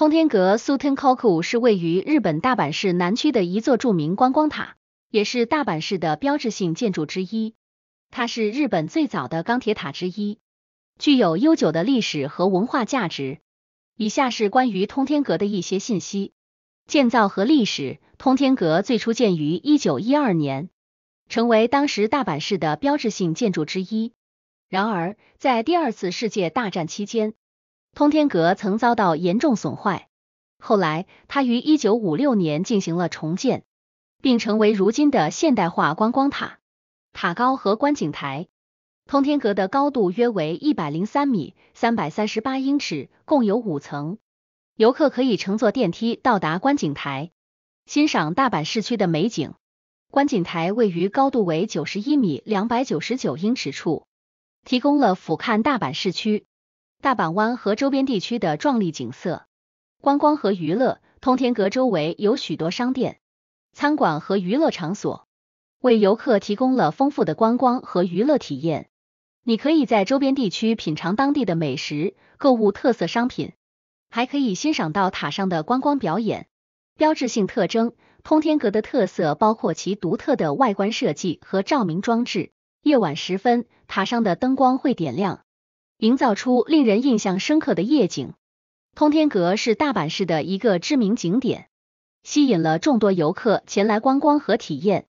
通天阁 s u t e n k o k u 是位于日本大阪市南区的一座著名观光塔，也是大阪市的标志性建筑之一。它是日本最早的钢铁塔之一，具有悠久的历史和文化价值。以下是关于通天阁的一些信息：建造和历史。通天阁最初建于一九一二年，成为当时大阪市的标志性建筑之一。然而，在第二次世界大战期间，通天阁曾遭到严重损坏，后来它于1956年进行了重建，并成为如今的现代化观光塔。塔高和观景台，通天阁的高度约为103米 （338 英尺），共有五层。游客可以乘坐电梯到达观景台，欣赏大阪市区的美景。观景台位于高度为91米 （299 英尺）处，提供了俯瞰大阪市区。大阪湾和周边地区的壮丽景色、观光和娱乐。通天阁周围有许多商店、餐馆和娱乐场所，为游客提供了丰富的观光和娱乐体验。你可以在周边地区品尝当地的美食、购物特色商品，还可以欣赏到塔上的观光表演。标志性特征：通天阁的特色包括其独特的外观设计和照明装置。夜晚时分，塔上的灯光会点亮。营造出令人印象深刻的夜景。通天阁是大阪市的一个知名景点，吸引了众多游客前来观光和体验。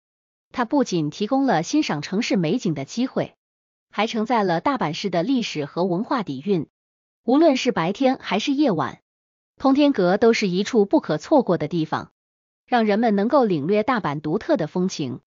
它不仅提供了欣赏城市美景的机会，还承载了大阪市的历史和文化底蕴。无论是白天还是夜晚，通天阁都是一处不可错过的地方，让人们能够领略大阪独特的风情。